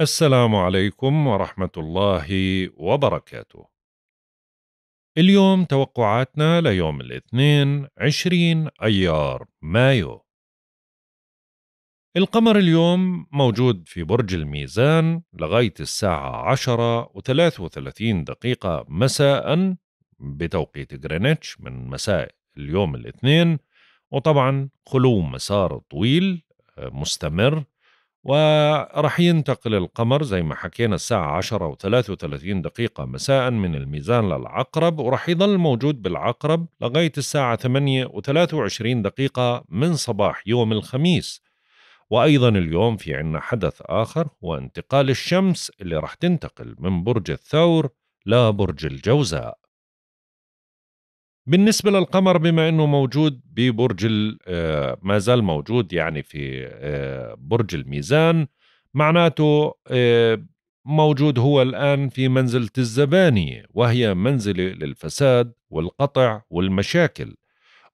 السلام عليكم ورحمة الله وبركاته. اليوم توقعاتنا ليوم الاثنين 20 أيار مايو. القمر اليوم موجود في برج الميزان لغاية الساعة 10 و33 دقيقة مساء بتوقيت غرينتش من مساء اليوم الاثنين وطبعا خلو مسار طويل مستمر ورح ينتقل القمر زي ما حكينا الساعة 10 و 33 دقيقة مساء من الميزان للعقرب ورح يظل موجود بالعقرب لغاية الساعة 8 و 23 دقيقة من صباح يوم الخميس وأيضا اليوم في عنا حدث آخر هو انتقال الشمس اللي رح تنتقل من برج الثور لبرج الجوزاء بالنسبة للقمر بما أنه موجود ببرج آه، ما زال موجود يعني في آه، برج الميزان معناته آه، موجود هو الآن في منزلة الزبانية وهي منزلة للفساد والقطع والمشاكل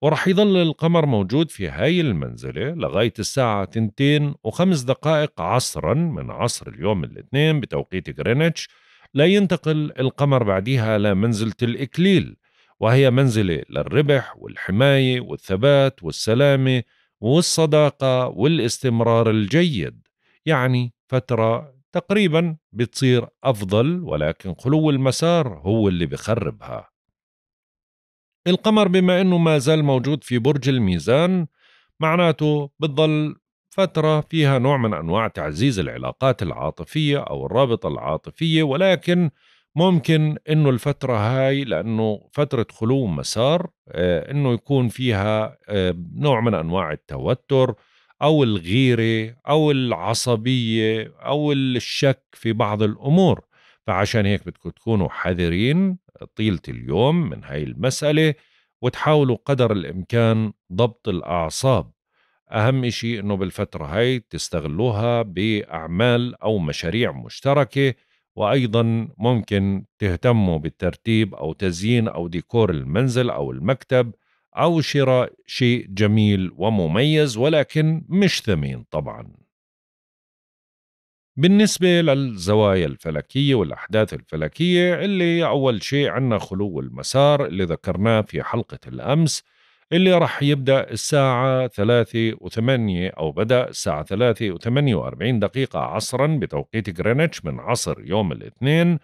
ورح يظل القمر موجود في هاي المنزلة لغاية الساعة تنتين وخمس دقائق عصرا من عصر اليوم الاثنين بتوقيت غرينتش لا ينتقل القمر بعدها لمنزلة الإكليل وهي منزلة للربح والحماية والثبات والسلامة والصداقة والاستمرار الجيد يعني فترة تقريبا بتصير أفضل ولكن خلو المسار هو اللي بخربها القمر بما أنه ما زال موجود في برج الميزان معناته بتظل فترة فيها نوع من أنواع تعزيز العلاقات العاطفية أو الرابطة العاطفية ولكن ممكن انه الفترة هاي لانه فترة خلو مسار آه، انه يكون فيها آه، نوع من انواع التوتر او الغيرة او العصبية او الشك في بعض الامور فعشان هيك بدكم تكونوا حذرين طيلة اليوم من هاي المسألة وتحاولوا قدر الامكان ضبط الاعصاب أهم شيء أنه بالفترة هاي تستغلوها بأعمال أو مشاريع مشتركة وأيضا ممكن تهتموا بالترتيب أو تزيين أو ديكور المنزل أو المكتب أو شراء شيء جميل ومميز ولكن مش ثمين طبعا بالنسبة للزوايا الفلكية والأحداث الفلكية اللي أول شيء عندنا خلو المسار اللي ذكرناه في حلقة الأمس اللي راح يبدأ الساعة 3 و8 أو بدأ الساعة 3 و48 دقيقة عصرا بتوقيت غرينتش من عصر يوم الاثنين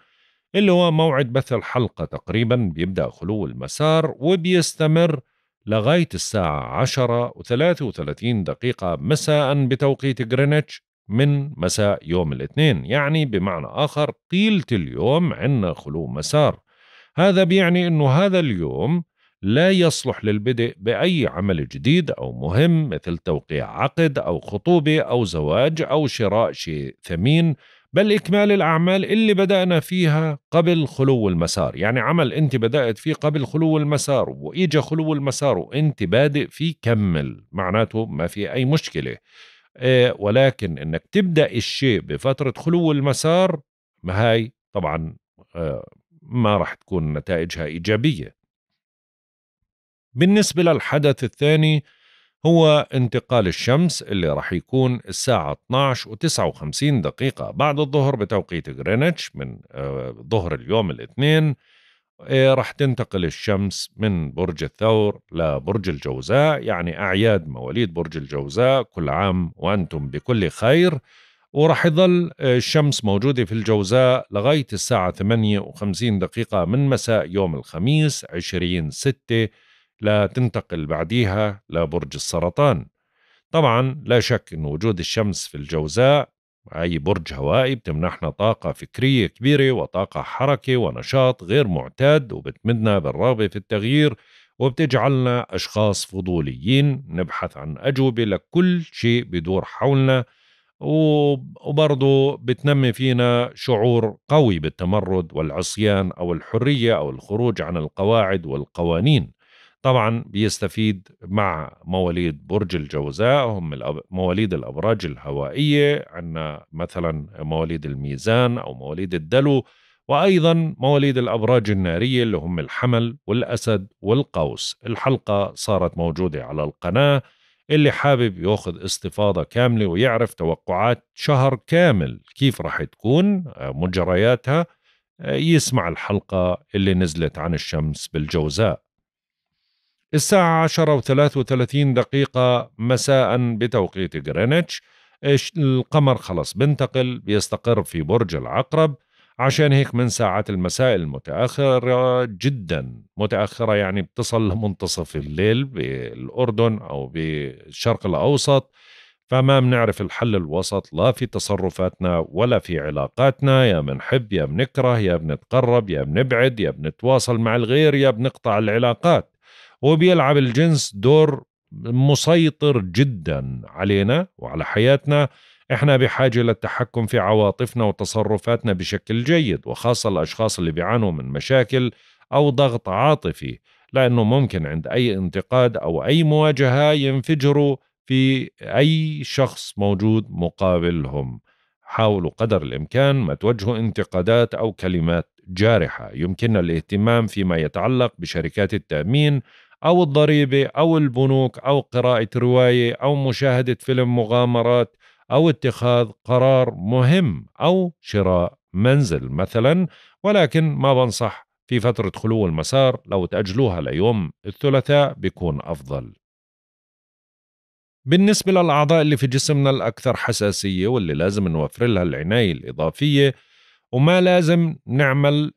اللي هو موعد بث الحلقة تقريبا بيبدأ خلو المسار وبيستمر لغاية الساعة 10 و33 دقيقة مساء بتوقيت غرينتش من مساء يوم الاثنين يعني بمعنى آخر طيلة اليوم عندنا خلو مسار هذا بيعني أنه هذا اليوم لا يصلح للبدء بأي عمل جديد أو مهم مثل توقيع عقد أو خطوبة أو زواج أو شراء شيء ثمين بل إكمال الأعمال اللي بدأنا فيها قبل خلو المسار يعني عمل أنت بدأت فيه قبل خلو المسار وإجا خلو المسار وأنت بادئ فيه كمل معناته ما في أي مشكلة إيه ولكن أنك تبدأ الشيء بفترة خلو المسار ما هاي طبعا آه، ما راح تكون نتائجها إيجابية بالنسبة للحدث الثاني هو انتقال الشمس اللي راح يكون الساعة 12 و59 دقيقة بعد الظهر بتوقيت غرينتش من آه، ظهر اليوم الاثنين آه، راح تنتقل الشمس من برج الثور لبرج الجوزاء يعني أعياد مواليد برج الجوزاء كل عام وأنتم بكل خير وراح يظل آه، الشمس موجودة في الجوزاء لغاية الساعة 58 دقيقة من مساء يوم الخميس 20 6 لا تنتقل بعديها لبرج السرطان طبعا لا شك أن وجود الشمس في الجوزاء أي برج هوائي بتمنحنا طاقة فكرية كبيرة وطاقة حركة ونشاط غير معتاد وبتمدنا بالرغبة في التغيير وبتجعلنا أشخاص فضوليين نبحث عن أجوبة لكل شيء بدور حولنا وبرضو بتنمي فينا شعور قوي بالتمرد والعصيان أو الحرية أو الخروج عن القواعد والقوانين طبعا بيستفيد مع مواليد برج الجوزاء هم مواليد الأبراج الهوائية عندنا مثلا مواليد الميزان أو مواليد الدلو وأيضا مواليد الأبراج النارية اللي هم الحمل والأسد والقوس الحلقة صارت موجودة على القناة اللي حابب ياخذ استفاضة كاملة ويعرف توقعات شهر كامل كيف راح تكون آه، مجرياتها آه، يسمع الحلقة اللي نزلت عن الشمس بالجوزاء الساعة عشرة وثلاث وثلاثين دقيقة مساء بتوقيت غرينتش القمر خلاص بنتقل بيستقر في برج العقرب عشان هيك من ساعات المساء المتأخرة جدا متأخرة يعني بتصل لمنتصف الليل بالأردن أو بالشرق الأوسط فما بنعرف الحل الوسط لا في تصرفاتنا ولا في علاقاتنا يا بنحب يا بنكره يا بنتقرب يا بنبعد يا بنتواصل مع الغير يا بنقطع العلاقات وبيلعب الجنس دور مسيطر جدا علينا وعلى حياتنا احنا بحاجة للتحكم في عواطفنا وتصرفاتنا بشكل جيد وخاصة الأشخاص اللي بيعانوا من مشاكل أو ضغط عاطفي لأنه ممكن عند أي انتقاد أو أي مواجهة ينفجروا في أي شخص موجود مقابلهم حاولوا قدر الإمكان ما توجهوا انتقادات أو كلمات جارحة يمكننا الاهتمام فيما يتعلق بشركات التأمين او الضريبه او البنوك او قراءه روايه او مشاهده فيلم مغامرات او اتخاذ قرار مهم او شراء منزل مثلا ولكن ما بنصح في فتره خلو المسار لو تاجلوها ليوم الثلاثاء بيكون افضل بالنسبة للأعضاء اللي في جسمنا الأكثر حساسية واللي لازم نوفر لها العناية الإضافية وما لازم نعمل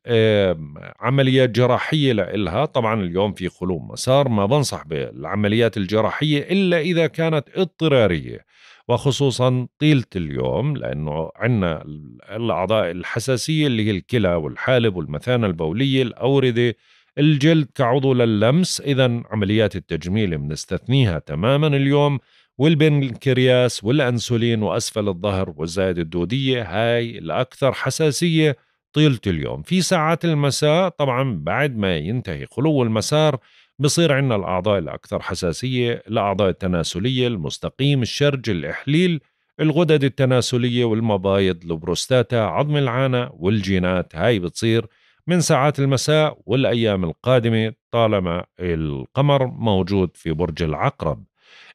عمليات جراحية لإلها طبعا اليوم في خلوم مسار ما بنصح بالعمليات الجراحية إلا إذا كانت اضطرارية وخصوصا طيلة اليوم لأنه عندنا الأعضاء الحساسية اللي هي الكلى والحالب والمثانة البولية الأوردة الجلد كعضو للمس إذا عمليات التجميل بنستثنيها تماما اليوم والبنكرياس والأنسولين وأسفل الظهر والزائد الدودية هاي الأكثر حساسية طيلة اليوم في ساعات المساء طبعا بعد ما ينتهي خلو المسار بصير عندنا الأعضاء الأكثر حساسية الأعضاء التناسلية المستقيم الشرج الإحليل الغدد التناسلية والمبايض البروستاتا عظم العانة والجينات هاي بتصير من ساعات المساء والأيام القادمة طالما القمر موجود في برج العقرب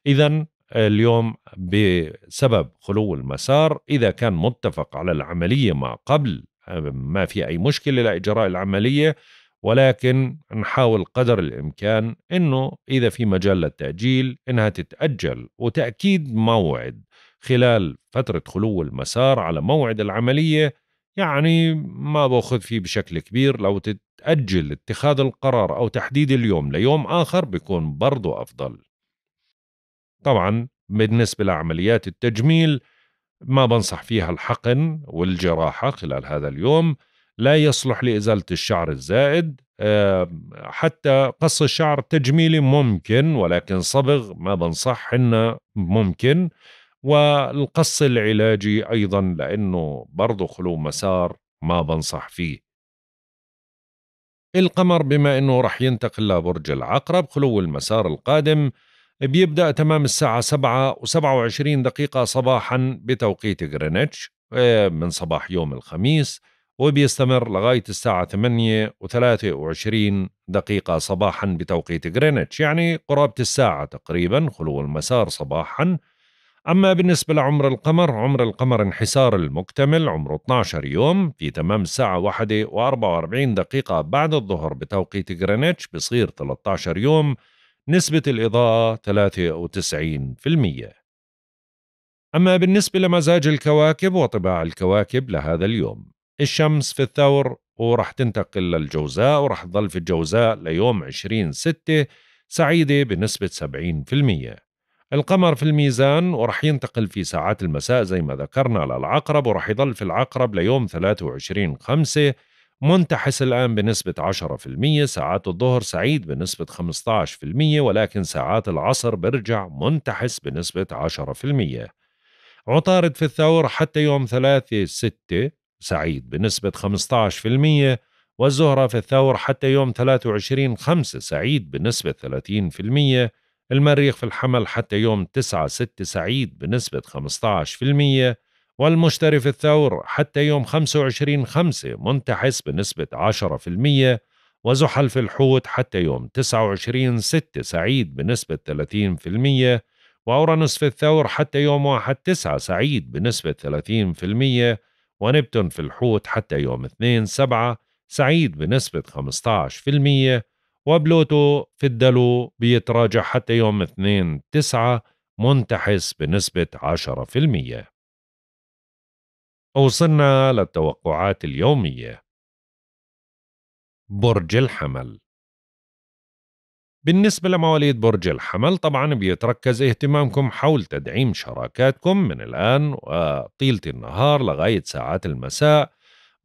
إذا اليوم بسبب خلو المسار إذا كان متفق على العملية ما قبل آه، ما في أي مشكلة لإجراء العملية ولكن نحاول قدر الإمكان أنه إذا في مجال للتأجيل أنها تتأجل وتأكيد موعد خلال فترة خلو المسار على موعد العملية يعني ما باخذ فيه بشكل كبير لو تتأجل اتخاذ القرار أو تحديد اليوم ليوم آخر بيكون برضو أفضل طبعا بالنسبة لعمليات التجميل ما بنصح فيها الحقن والجراحة خلال هذا اليوم لا يصلح لإزالة الشعر الزائد حتى قص الشعر تجميلي ممكن ولكن صبغ ما بنصح إنه ممكن والقص العلاجي أيضا لأنه برضه خلو مسار ما بنصح فيه القمر بما أنه رح ينتقل لبرج العقرب خلو المسار القادم بيبدأ تمام الساعة سبعة وسبعة وعشرين دقيقة صباحا بتوقيت غرينتش آه، من صباح يوم الخميس وبيستمر لغاية الساعة ثمانية وثلاثة وعشرين دقيقة صباحا بتوقيت غرينتش يعني قرابة الساعة تقريبا خلو المسار صباحا أما بالنسبة لعمر القمر عمر القمر انحسار المكتمل عمره 12 يوم في تمام الساعة واحده و44 دقيقة بعد الظهر بتوقيت غرينتش بصير 13 يوم نسبة الإضاءة 93% أما بالنسبة لمزاج الكواكب وطباع الكواكب لهذا اليوم الشمس في الثور ورح تنتقل للجوزاء ورح تظل في الجوزاء ليوم 20 6 سعيدة بنسبة 70% القمر في الميزان ورح ينتقل في ساعات المساء زي ما ذكرنا للعقرب ورح يظل في العقرب ليوم 23 5 منتحس الآن بنسبة 10% ساعات الظهر سعيد بنسبة 15% ولكن ساعات العصر برجع منتحس بنسبة 10% عطارد في الثور حتى يوم 3 6 سعيد بنسبة 15% والزهرة في الثور حتى يوم 23 5 سعيد بنسبة 30% المريخ في الحمل حتى يوم 9 6 سعيد بنسبة والمشتري في الثور حتى يوم 25 5 منتحس بنسبة 10% وزحل في الحوت حتى يوم 29 6 سعيد بنسبة 30% وأورانوس في الثور حتى يوم 1 9 سعيد بنسبة 30% ونبتون في الحوت حتى يوم 2 7 سعيد بنسبة 15% وبلوتو في الدلو بيتراجع حتى يوم 2 9 منتحس بنسبة 10% وصلنا للتوقعات اليومية برج الحمل بالنسبة لمواليد برج الحمل طبعا بيتركز اهتمامكم حول تدعيم شراكاتكم من الآن وطيلة النهار لغاية ساعات المساء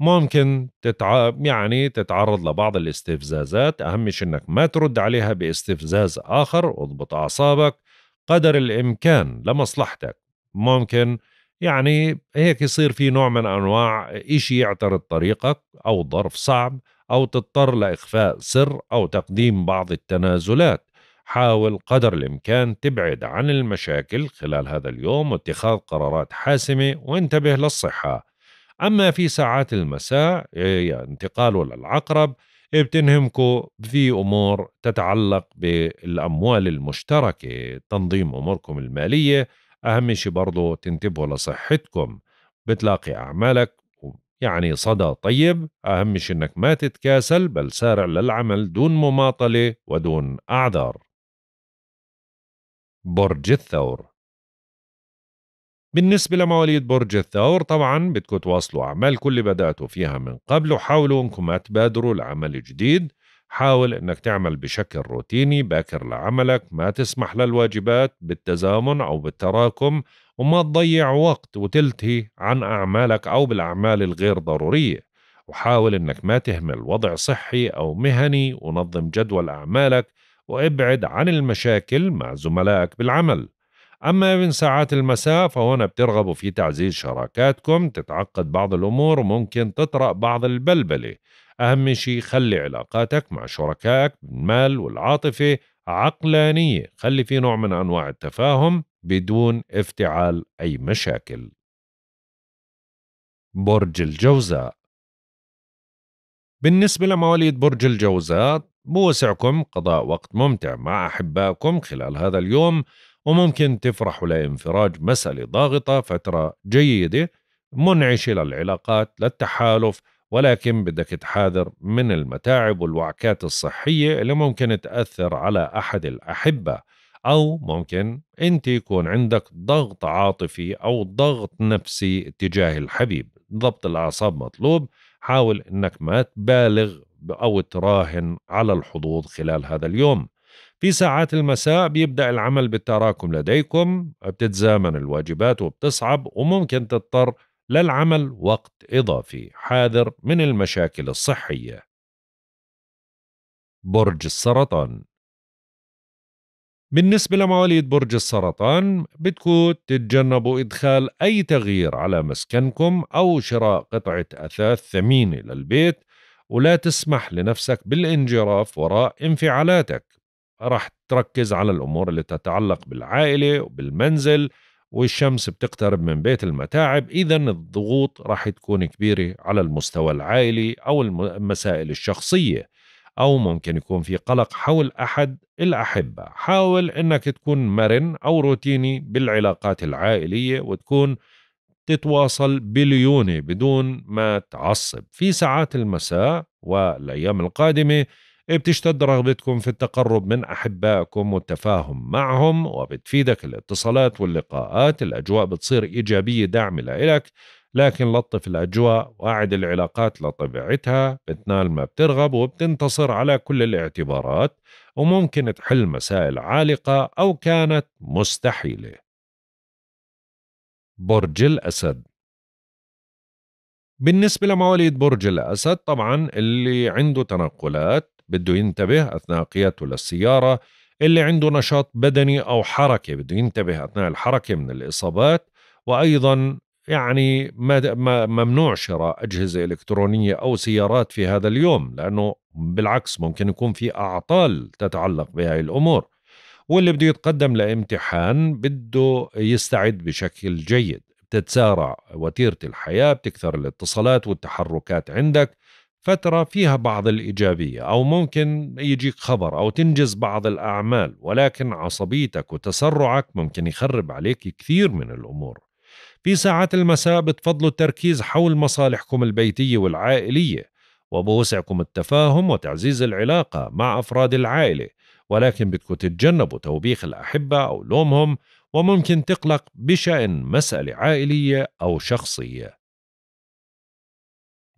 ممكن تتع... يعني تتعرض لبعض الاستفزازات أهم أنك ما ترد عليها باستفزاز آخر اضبط أعصابك قدر الإمكان لمصلحتك ممكن يعني هيك يصير في نوع من أنواع إشي يعترض طريقك أو ظرف صعب أو تضطر لإخفاء سر أو تقديم بعض التنازلات حاول قدر الإمكان تبعد عن المشاكل خلال هذا اليوم واتخاذ قرارات حاسمة وانتبه للصحة أما في ساعات المساء يعني انتقاله للعقرب بتنهمكوا في أمور تتعلق بالأموال المشتركة تنظيم أموركم المالية أهم شيء برضو تنتبهوا لصحتكم بتلاقي أعمالك يعني صدى طيب أهم شيء أنك ما تتكاسل بل سارع للعمل دون مماطلة ودون أعذار برج الثور بالنسبة لمواليد برج الثور طبعا بدكم تواصلوا أعمال كل بدأتوا فيها من قبل وحاولوا أنكم ما تبادروا لعمل جديد حاول أنك تعمل بشكل روتيني باكر لعملك ما تسمح للواجبات بالتزامن أو بالتراكم وما تضيع وقت وتلتهي عن أعمالك أو بالأعمال الغير ضرورية وحاول أنك ما تهمل وضع صحي أو مهني ونظم جدول أعمالك وابعد عن المشاكل مع زملائك بالعمل أما من ساعات المساء فهنا بترغبوا في تعزيز شراكاتكم تتعقد بعض الأمور وممكن تطرأ بعض البلبلة أهم شيء خلي علاقاتك مع شركائك بالمال والعاطفة عقلانية خلي في نوع من أنواع التفاهم بدون افتعال أي مشاكل برج الجوزاء بالنسبة لمواليد برج الجوزاء بوسعكم قضاء وقت ممتع مع أحبائكم خلال هذا اليوم وممكن تفرحوا لانفراج مسألة ضاغطة فترة جيدة منعشة للعلاقات للتحالف ولكن بدك تحاذر من المتاعب والوعكات الصحية اللي ممكن تأثر على أحد الأحبة أو ممكن أنت يكون عندك ضغط عاطفي أو ضغط نفسي تجاه الحبيب ضبط الأعصاب مطلوب حاول أنك ما تبالغ أو تراهن على الحظوظ خلال هذا اليوم في ساعات المساء بيبدأ العمل بالتراكم لديكم بتتزامن الواجبات وبتصعب وممكن تضطر للعمل وقت إضافي حاذر من المشاكل الصحية. برج السرطان بالنسبة لمواليد برج السرطان بتكون تتجنبوا إدخال أي تغيير على مسكنكم أو شراء قطعة أثاث ثمينة للبيت ولا تسمح لنفسك بالانجراف وراء انفعالاتك رح تركز على الأمور اللي تتعلق بالعائلة وبالمنزل والشمس بتقترب من بيت المتاعب إذا الضغوط راح تكون كبيرة على المستوى العائلي أو المسائل الشخصية أو ممكن يكون في قلق حول أحد الأحبة حاول أنك تكون مرن أو روتيني بالعلاقات العائلية وتكون تتواصل بليونة بدون ما تعصب في ساعات المساء والأيام القادمة إيه، بتشتد رغبتكم في التقرب من أحبائكم والتفاهم معهم وبتفيدك الاتصالات واللقاءات الأجواء بتصير إيجابية داعمة لإلك لكن لطف الأجواء وأعد العلاقات لطبيعتها بتنال ما بترغب وبتنتصر على كل الاعتبارات وممكن تحل مسائل عالقة أو كانت مستحيلة برج الأسد بالنسبة لمواليد برج الأسد طبعا اللي عنده تنقلات بده ينتبه أثناء قيادته للسيارة اللي عنده نشاط بدني أو حركة بده ينتبه أثناء الحركة من الإصابات وأيضا يعني ما ممنوع شراء أجهزة إلكترونية أو سيارات في هذا اليوم لأنه بالعكس ممكن يكون في أعطال تتعلق بهذه الأمور واللي بده يتقدم لامتحان بده يستعد بشكل جيد بتتسارع وتيرة الحياة بتكثر الاتصالات والتحركات عندك فترة فيها بعض الإيجابية أو ممكن يجيك خبر أو تنجز بعض الأعمال ولكن عصبيتك وتسرعك ممكن يخرب عليك كثير من الأمور في ساعات المساء بتفضلوا التركيز حول مصالحكم البيتية والعائلية وبوسعكم التفاهم وتعزيز العلاقة مع أفراد العائلة ولكن بدكم تتجنبوا توبيخ الأحبة أو لومهم وممكن تقلق بشأن مسألة عائلية أو شخصية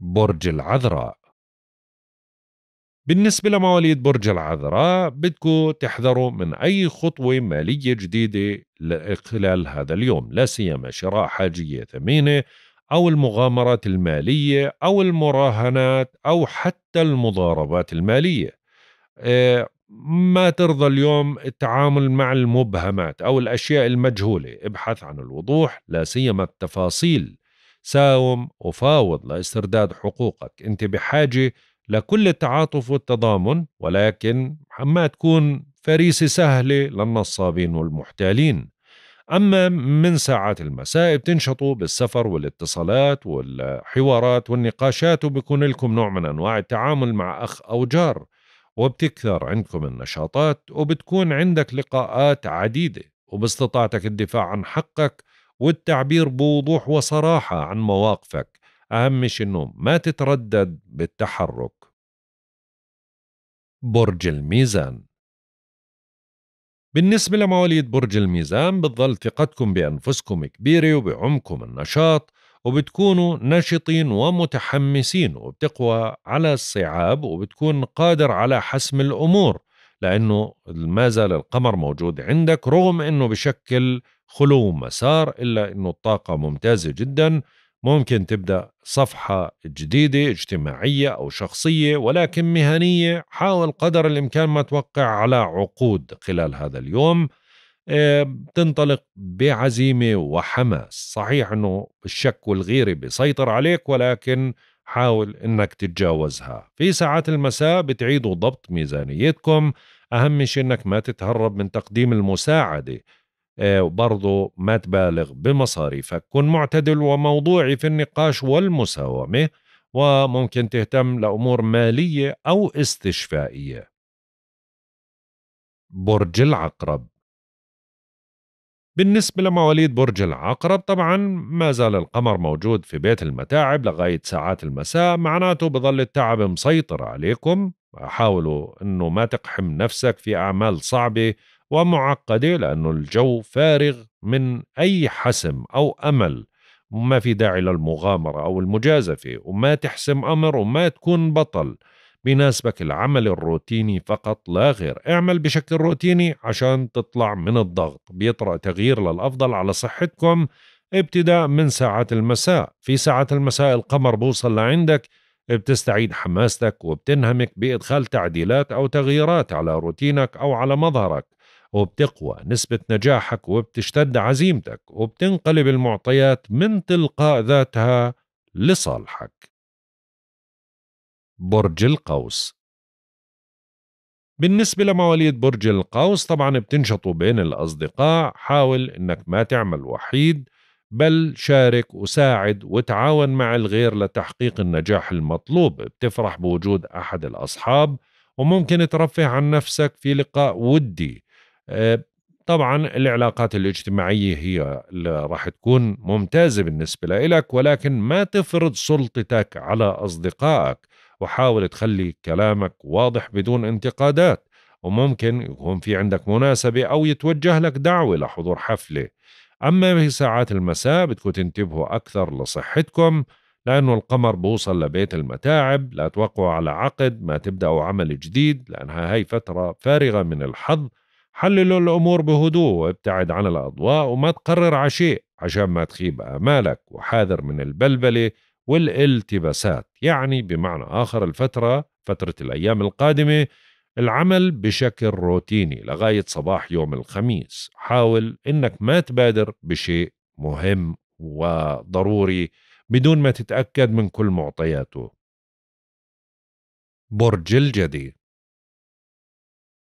برج العذراء بالنسبة لمواليد برج العذراء بدكم تحذروا من أي خطوة مالية جديدة خلال هذا اليوم لا سيما شراء حاجية ثمينة أو المغامرات المالية أو المراهنات أو حتى المضاربات المالية آه، ما ترضى اليوم التعامل مع المبهمات أو الأشياء المجهولة ابحث عن الوضوح لا سيما التفاصيل ساوم وفاوض لاسترداد حقوقك أنت بحاجة لكل التعاطف والتضامن ولكن ما تكون فريسة سهلة للنصابين والمحتالين أما من ساعات المساء بتنشطوا بالسفر والاتصالات والحوارات والنقاشات وبكون لكم نوع من أنواع التعامل مع أخ أو جار وبتكثر عندكم النشاطات وبتكون عندك لقاءات عديدة وباستطاعتك الدفاع عن حقك والتعبير بوضوح وصراحة عن مواقفك أهم شيء إنه ما تتردد بالتحرك برج الميزان بالنسبة لمواليد برج الميزان بتظل ثقتكم بأنفسكم كبيرة وبعمكم النشاط وبتكونوا نشطين ومتحمسين وبتقوى على الصعاب وبتكون قادر على حسم الأمور لأنه ما زال القمر موجود عندك رغم أنه بشكل خلو مسار إلا أنه الطاقة ممتازة جدا ممكن تبدأ صفحة جديدة اجتماعية أو شخصية ولكن مهنية حاول قدر الإمكان ما توقع على عقود خلال هذا اليوم آه، تنطلق بعزيمة وحماس صحيح أنه الشك والغيرة بيسيطر عليك ولكن حاول انك تتجاوزها في ساعات المساء بتعيدوا ضبط ميزانيتكم اهم شيء انك ما تتهرب من تقديم المساعده آه، وبرضه ما تبالغ بمصاريفك كن معتدل وموضوعي في النقاش والمساومة وممكن تهتم لأمور مالية أو استشفائية برج العقرب بالنسبة لمواليد برج العقرب طبعا ما زال القمر موجود في بيت المتاعب لغاية ساعات المساء معناته بظل التعب مسيطر عليكم حاولوا أنه ما تقحم نفسك في أعمال صعبة ومعقدة لأنه الجو فارغ من أي حسم أو أمل ما في داعي للمغامرة أو المجازفة وما تحسم أمر وما تكون بطل بيناسبك العمل الروتيني فقط لا غير اعمل بشكل روتيني عشان تطلع من الضغط بيطرأ تغيير للأفضل على صحتكم ابتداء من ساعات المساء في ساعات المساء القمر بوصل لعندك بتستعيد حماستك وبتنهمك بإدخال تعديلات أو تغييرات على روتينك أو على مظهرك وبتقوى نسبة نجاحك وبتشتد عزيمتك وبتنقلب المعطيات من تلقاء ذاتها لصالحك برج القوس بالنسبة لمواليد برج القوس طبعا بتنشطوا بين الأصدقاء حاول أنك ما تعمل وحيد بل شارك وساعد وتعاون مع الغير لتحقيق النجاح المطلوب بتفرح بوجود أحد الأصحاب وممكن ترفه عن نفسك في لقاء ودي آه، طبعا العلاقات الاجتماعية هي اللي راح تكون ممتازة بالنسبة لك ولكن ما تفرض سلطتك على أصدقائك وحاول تخلي كلامك واضح بدون انتقادات وممكن يكون في عندك مناسبة أو يتوجه لك دعوة لحضور حفلة أما في ساعات المساء بدكم تنتبهوا أكثر لصحتكم لأنه القمر بوصل لبيت المتاعب لا توقعوا على عقد ما تبدأوا عمل جديد لأنها هاي فترة فارغة من الحظ حللوا الأمور بهدوء وابتعد عن الأضواء وما تقرر على شيء عشان ما تخيب آمالك وحاذر من البلبلة والالتباسات يعني بمعنى آخر الفترة فترة الأيام القادمة العمل بشكل روتيني لغاية صباح يوم الخميس حاول أنك ما تبادر بشيء مهم وضروري بدون ما تتأكد من كل معطياته برج الجدي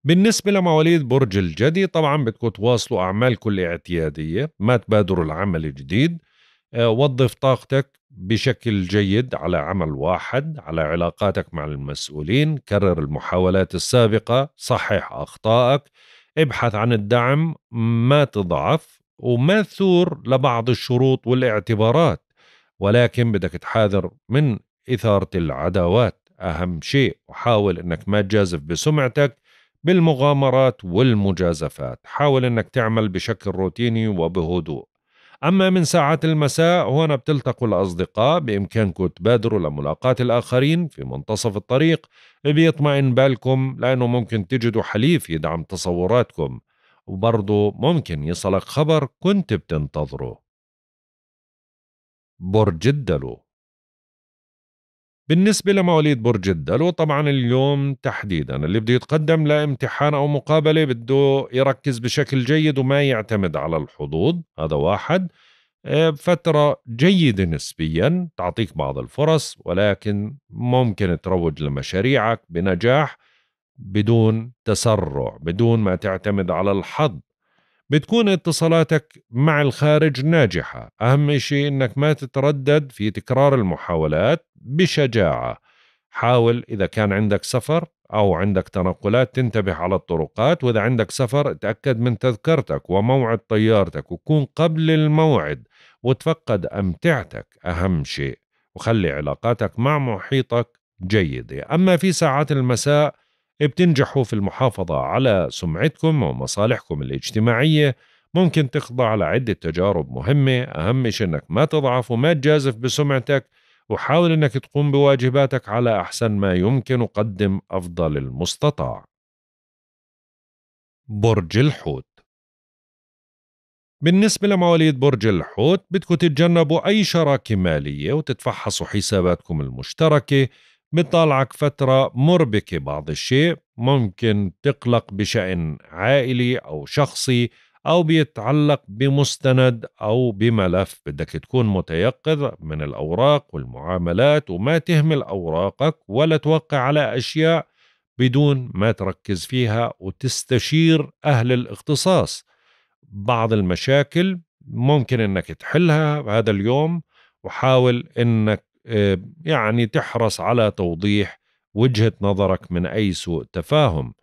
بالنسبة لمواليد برج الجدي طبعا بدكم تواصلوا أعمالكم الاعتيادية ما تبادروا العمل الجديد آه، وظف طاقتك بشكل جيد على عمل واحد على علاقاتك مع المسؤولين كرر المحاولات السابقة صحح أخطائك ابحث عن الدعم ما تضعف وما تثور لبعض الشروط والاعتبارات ولكن بدك تحاذر من إثارة العداوات أهم شيء وحاول أنك ما تجازف بسمعتك بالمغامرات والمجازفات حاول أنك تعمل بشكل روتيني وبهدوء أما من ساعات المساء هنا بتلتقوا الأصدقاء بإمكانكم تبادروا لملاقاة الآخرين في منتصف الطريق بيطمئن بالكم لأنه ممكن تجدوا حليف يدعم تصوراتكم وبرضو ممكن يصلك خبر كنت بتنتظره برج الدلو بالنسبة لمواليد برج الدلو وطبعا اليوم تحديدا اللي بده يتقدم لامتحان أو مقابلة بده يركز بشكل جيد وما يعتمد على الحظوظ هذا واحد آه، فترة جيدة نسبيا تعطيك بعض الفرص ولكن ممكن تروج لمشاريعك بنجاح بدون تسرع بدون ما تعتمد على الحظ بتكون اتصالاتك مع الخارج ناجحة أهم شيء أنك ما تتردد في تكرار المحاولات بشجاعه حاول اذا كان عندك سفر او عندك تنقلات تنتبه على الطرقات واذا عندك سفر تاكد من تذكرتك وموعد طيارتك وكون قبل الموعد وتفقد امتعتك اهم شيء وخلي علاقاتك مع محيطك جيده اما في ساعات المساء بتنجحوا في المحافظه على سمعتكم ومصالحكم الاجتماعيه ممكن تخضع لعده تجارب مهمه اهم شيء انك ما تضعف وما تجازف بسمعتك وحاول أنك تقوم بواجباتك على أحسن ما يمكن وقدم أفضل المستطاع برج الحوت بالنسبة لمواليد برج الحوت بدكم تتجنبوا أي شراكة مالية وتتفحصوا حساباتكم المشتركة بطالعك فترة مربكة بعض الشيء ممكن تقلق بشأن عائلي أو شخصي أو بيتعلق بمستند أو بملف بدك تكون متيقظ من الأوراق والمعاملات وما تهمل أوراقك ولا توقع على أشياء بدون ما تركز فيها وتستشير أهل الاختصاص بعض المشاكل ممكن أنك تحلها هذا اليوم وحاول أنك آه، يعني تحرص على توضيح وجهة نظرك من أي سوء تفاهم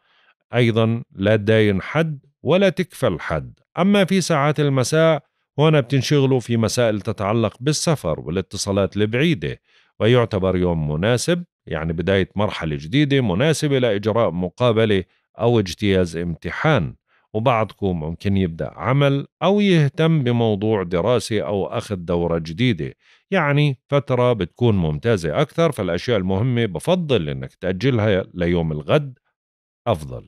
أيضا لا تداين حد ولا تكفى الحد أما في ساعات المساء هون بتنشغلوا في مسائل تتعلق بالسفر والاتصالات البعيدة ويعتبر يوم مناسب يعني بداية مرحلة جديدة مناسبة لإجراء مقابلة أو اجتياز امتحان وبعضكم ممكن يبدأ عمل أو يهتم بموضوع دراسة أو أخذ دورة جديدة يعني فترة بتكون ممتازة أكثر فالأشياء المهمة بفضل أنك تأجلها ليوم الغد أفضل